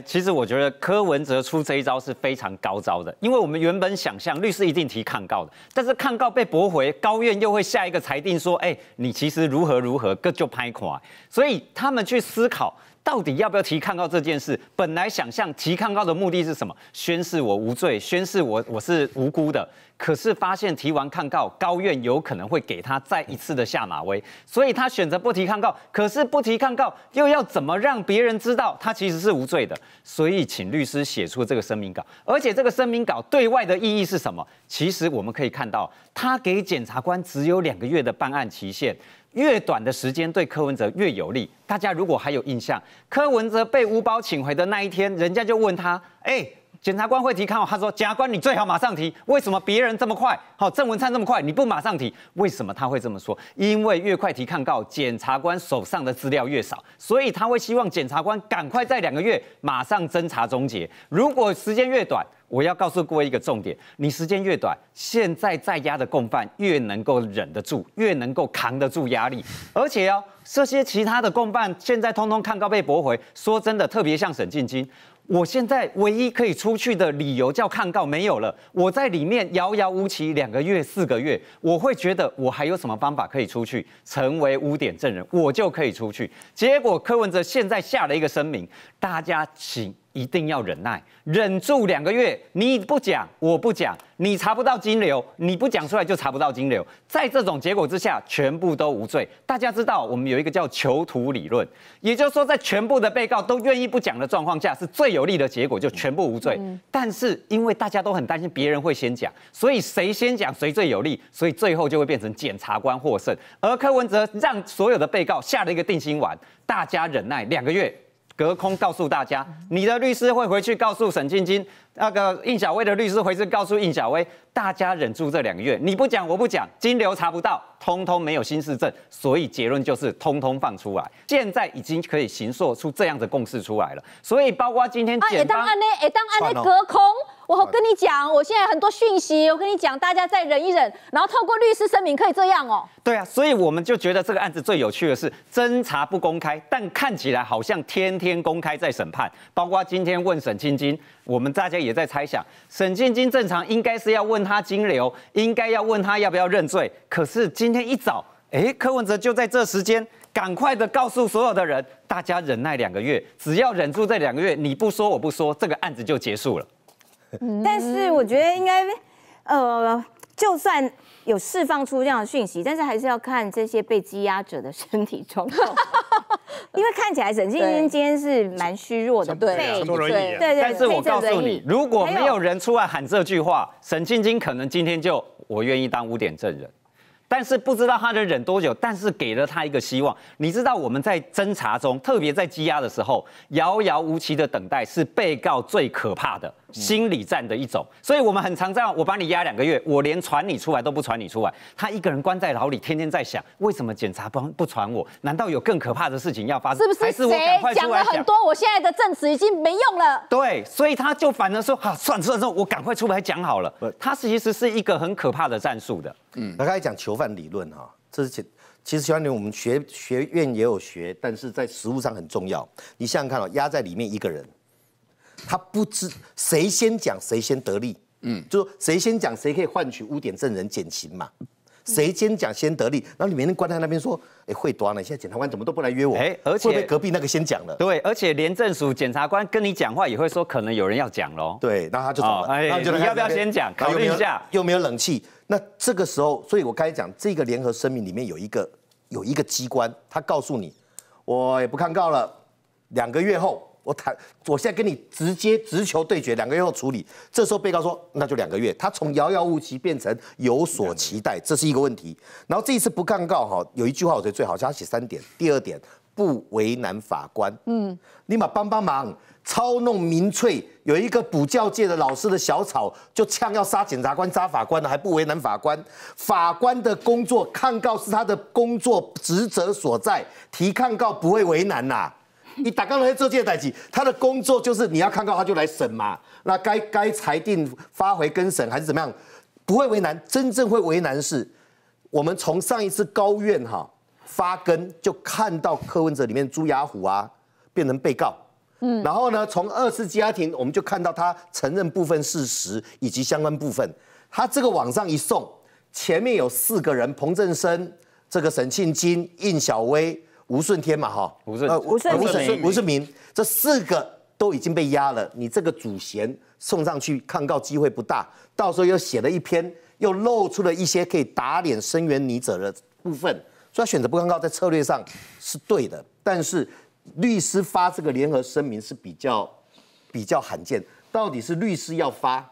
其实我觉得柯文哲出这一招是非常高招的，因为我们原本想象律师一定提抗告的，但是抗告被驳回，高院又会下一个裁定说，哎，你其实如何如何，各就拍垮，所以他们去思考。到底要不要提抗告这件事？本来想向提抗告的目的是什么？宣誓我无罪，宣誓我我是无辜的。可是发现提完抗告，高院有可能会给他再一次的下马威，所以他选择不提抗告。可是不提抗告，又要怎么让别人知道他其实是无罪的？所以请律师写出这个声明稿，而且这个声明稿对外的意义是什么？其实我们可以看到，他给检察官只有两个月的办案期限。越短的时间对柯文哲越有利。大家如果还有印象，柯文哲被乌包请回的那一天，人家就问他：“哎。”检察官会提抗告，他说：“检察官，你最好马上提，为什么别人这么快？好，郑文灿这么快，你不马上提，为什么他会这么说？因为越快提抗告，检察官手上的资料越少，所以他会希望检察官赶快在两个月马上侦查终结。如果时间越短，我要告诉各位一个重点：你时间越短，现在在押的共犯越能够忍得住，越能够扛得住压力。而且哦，这些其他的共犯现在通通抗告被驳回，说真的，特别像沈进金。”我现在唯一可以出去的理由叫抗告，没有了。我在里面遥遥无期，两个月、四个月，我会觉得我还有什么方法可以出去，成为污点证人，我就可以出去。结果柯文哲现在下了一个声明，大家请。一定要忍耐，忍住两个月，你不讲，我不讲，你查不到金流，你不讲出来就查不到金流。在这种结果之下，全部都无罪。大家知道，我们有一个叫囚徒理论，也就是说，在全部的被告都愿意不讲的状况下，是最有利的结果，就全部无罪。但是因为大家都很担心别人会先讲，所以谁先讲谁最有利，所以最后就会变成检察官获胜。而柯文哲让所有的被告下了一个定心丸，大家忍耐两个月。隔空告诉大家，你的律师会回去告诉沈晶晶，那个应小薇的律师回去告诉应小薇，大家忍住这两月，你不讲我不讲，金流查不到，通通没有新事证，所以结论就是通通放出来。现在已经可以形塑出这样的共识出来了，所以包括今天检隔空。我跟你讲，我现在很多讯息。我跟你讲，大家再忍一忍，然后透过律师声明可以这样哦。对啊，所以我们就觉得这个案子最有趣的是，侦查不公开，但看起来好像天天公开在审判。包括今天问沈晶晶，我们大家也在猜想，沈晶晶正常应该是要问他金流，应该要问他要不要认罪。可是今天一早，哎，柯文哲就在这时间，赶快的告诉所有的人，大家忍耐两个月，只要忍住这两个月，你不说我不说，这个案子就结束了。但是我觉得应该，呃，就算有释放出这样的讯息，但是还是要看这些被羁押者的身体状况，因为看起来沈晶晶今天是蛮虚弱的，对，对，对。但是我告诉你，如果没有人出来喊这句话，沈晶晶可能今天就我愿意当污点证人，但是不知道他能忍多久。但是给了他一个希望。你知道我们在侦查中，特别在羁押的时候，遥遥无期的等待是被告最可怕的。心理战的一种，所以我们很常这样，我把你压两个月，我连传你出来都不传你出来，他一个人关在牢里，天天在想，为什么检察官不传我？难道有更可怕的事情要发生？是不是？谁讲了很多，我现在的证词已经没用了。对，所以他就反而说，哈，算算算，我赶快出来讲好了。他他其实是一个很可怕的战术的。嗯，那刚才讲囚犯理论哈，这是其其实囚犯理我们学学院也有学，但是在实物上很重要。你想想看哦，压在里面一个人。他不知谁先讲谁先得利，嗯，就说谁先讲谁可以换取污点证人减刑嘛，谁先讲先得利，然后你没人关在那边说，哎，会端了，现在检察官怎么都不来约我，哎，而且会被隔壁那个先讲了，对，而且廉政署检察官跟你讲话也会说，可能有人要讲喽，对，然他就走了，你要不要先讲，考虑一下，有没有冷气？那这个时候，所以我刚才讲这个联合声明里面有一个有一个机关，他告诉你，我也不看告了，两个月后。我谈，我现在跟你直接直球对决，两个月后处理。这时候被告说，那就两个月。他从遥遥无期变成有所期待，这是一个问题。然后这一次不抗告哈，有一句话我觉得最好，他写三点。第二点，不为难法官。嗯，你妈帮帮忙，操弄民粹，有一个补教界的老师的小草，就呛要杀检察官、杀法官了，还不为难法官？法官的工作抗告是他的工作职责所在，提抗告不会为难呐。你打刚才做这代级，他的工作就是你要看到他就来审嘛。那该该裁定发回跟审还是怎么样，不会为难。真正会为难是，我们从上一次高院哈发根，就看到柯文哲里面朱雅虎啊变成被告，嗯，然后呢从二次家庭我们就看到他承认部分事实以及相关部分。他这个往上一送，前面有四个人彭振生、这个沈庆金、印小薇。吴顺天嘛，哈，吴顺，吴顺，吴顺民，这四个都已经被压了。你这个主嫌送上去抗告机会不大，到时候又写了一篇，又露出了一些可以打脸、声援你者的部分，所以选择不抗告在策略上是对的。但是律师发这个联合声明是比较比较罕见，到底是律师要发？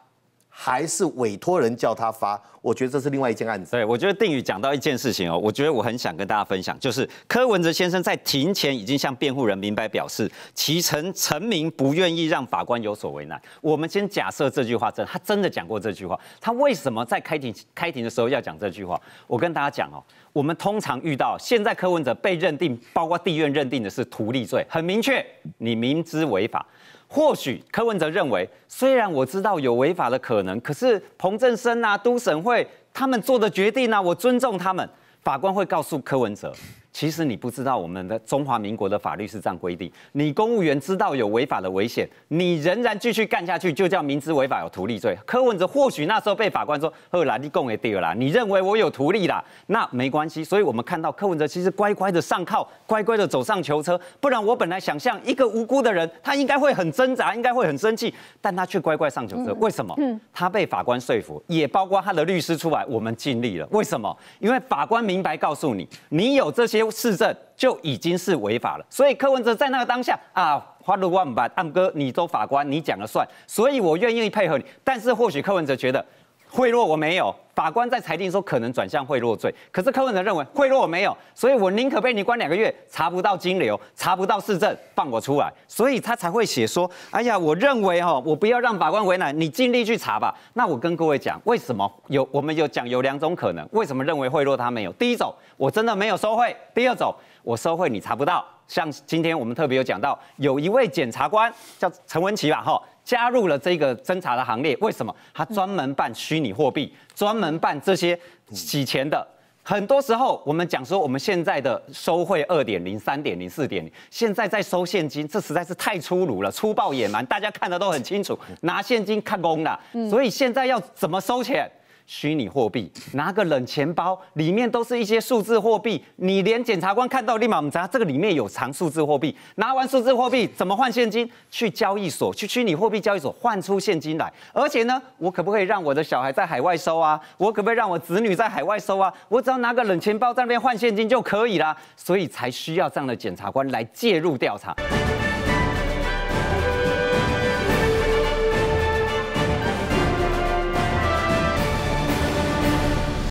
还是委托人叫他发，我觉得这是另外一件案子。对，我觉得定宇讲到一件事情哦，我觉得我很想跟大家分享，就是柯文哲先生在庭前已经向辩护人明白表示，其陈陈明不愿意让法官有所为难。我们先假设这句话真，他真的讲过这句话，他为什么在开庭开庭的时候要讲这句话？我跟大家讲哦，我们通常遇到现在柯文哲被认定，包括地院认定的是图利罪，很明确，你明知违法。或许柯文哲认为，虽然我知道有违法的可能，可是彭振生啊、都省会他们做的决定啊，我尊重他们。法官会告诉柯文哲。其实你不知道，我们的中华民国的法律是这样规定：你公务员知道有违法的危险，你仍然继续干下去，就叫明知违法有图利罪。柯文哲或许那时候被法官说：“后来你供也对了，你认为我有图利啦，那没关系。”所以，我们看到柯文哲其实乖乖的上铐，乖乖的走上囚车。不然，我本来想象一个无辜的人，他应该会很挣扎，应该会很生气，但他却乖乖上囚车。为什么？他被法官说服，也包括他的律师出来，我们尽力了。为什么？因为法官明白告诉你，你有这些。市政就已经是违法了，所以柯文哲在那个当下啊，花落万般暗哥，你做法官，你讲了算，所以我愿意配合你。但是或许柯文哲觉得。贿赂我没有，法官在裁定说可能转向贿赂罪，可是柯文哲认为贿赂我没有，所以我宁可被你关两个月，查不到金流，查不到市政，放我出来，所以他才会写说，哎呀，我认为哈，我不要让法官为难，你尽力去查吧。那我跟各位讲，为什么有，我们有讲有两种可能，为什么认为贿赂他没有？第一种我真的没有收贿，第二种我收贿你查不到。像今天我们特别有讲到，有一位检察官叫陈文琪吧，哈。加入了这个侦查的行列，为什么他专门办虚拟货币，专门办这些洗钱的？很多时候，我们讲说我们现在的收汇二点零、三点零、四点零，现在在收现金，这实在是太粗鲁了、粗暴野蛮，大家看的都很清楚，拿现金看懵了。所以现在要怎么收钱？虚拟货币拿个冷钱包，里面都是一些数字货币。你连检察官看到立马我们查，这个里面有藏数字货币。拿完数字货币怎么换现金？去交易所，去虚拟货币交易所换出现金来。而且呢，我可不可以让我的小孩在海外收啊？我可不可以让我子女在海外收啊？我只要拿个冷钱包在那边换现金就可以啦，所以才需要这样的检察官来介入调查。